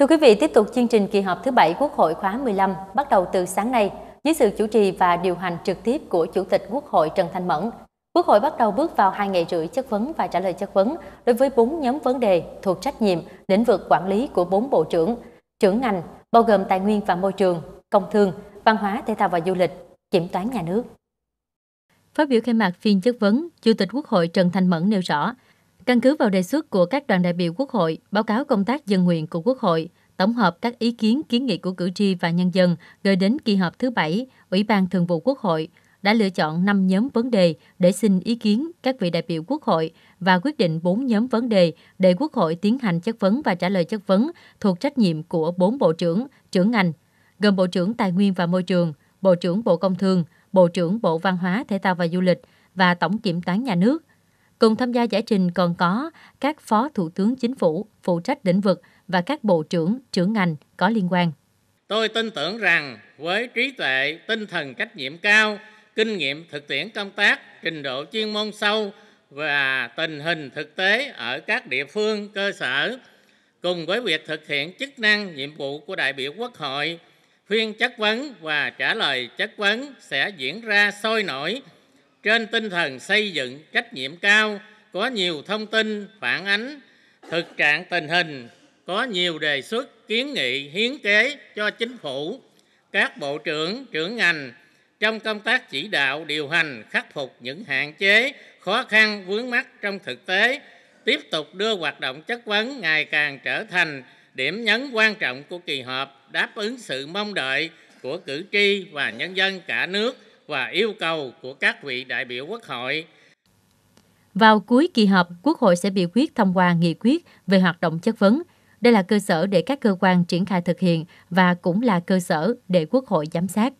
Thưa quý vị, tiếp tục chương trình kỳ họp thứ bảy Quốc hội khóa 15 bắt đầu từ sáng nay dưới sự chủ trì và điều hành trực tiếp của Chủ tịch Quốc hội Trần Thanh Mẫn. Quốc hội bắt đầu bước vào hai ngày rưỡi chất vấn và trả lời chất vấn đối với bốn nhóm vấn đề thuộc trách nhiệm lĩnh vực quản lý của bốn bộ trưởng, trưởng ngành bao gồm tài nguyên và môi trường, công thương, văn hóa thể thao và du lịch, kiểm toán nhà nước. Phát biểu khai mạc phiên chất vấn, Chủ tịch Quốc hội Trần Thanh Mẫn nêu rõ, Căn cứ vào đề xuất của các đoàn đại biểu Quốc hội, báo cáo công tác dân nguyện của Quốc hội, tổng hợp các ý kiến kiến nghị của cử tri và nhân dân gửi đến kỳ họp thứ bảy, Ủy ban Thường vụ Quốc hội đã lựa chọn 5 nhóm vấn đề để xin ý kiến các vị đại biểu Quốc hội và quyết định 4 nhóm vấn đề để Quốc hội tiến hành chất vấn và trả lời chất vấn thuộc trách nhiệm của 4 bộ trưởng, trưởng ngành, gồm Bộ trưởng Tài nguyên và Môi trường, Bộ trưởng Bộ Công Thương, Bộ trưởng Bộ Văn hóa, Thể thao và Du lịch và Tổng Kiểm toán Nhà nước Cùng tham gia giải trình còn có các phó thủ tướng chính phủ phụ trách lĩnh vực và các bộ trưởng, trưởng ngành có liên quan. Tôi tin tưởng rằng với trí tuệ, tinh thần trách nhiệm cao, kinh nghiệm thực tiễn công tác, trình độ chuyên môn sâu và tình hình thực tế ở các địa phương cơ sở cùng với việc thực hiện chức năng nhiệm vụ của đại biểu quốc hội phiên chất vấn và trả lời chất vấn sẽ diễn ra sôi nổi trên tinh thần xây dựng trách nhiệm cao, có nhiều thông tin phản ánh thực trạng tình hình, có nhiều đề xuất, kiến nghị, hiến kế cho chính phủ, các bộ trưởng, trưởng ngành trong công tác chỉ đạo điều hành khắc phục những hạn chế, khó khăn vướng mắt trong thực tế, tiếp tục đưa hoạt động chất vấn ngày càng trở thành điểm nhấn quan trọng của kỳ họp, đáp ứng sự mong đợi của cử tri và nhân dân cả nước và yêu cầu của các vị đại biểu Quốc hội. Vào cuối kỳ họp, Quốc hội sẽ biểu quyết thông qua nghị quyết về hoạt động chất vấn. Đây là cơ sở để các cơ quan triển khai thực hiện và cũng là cơ sở để Quốc hội giám sát.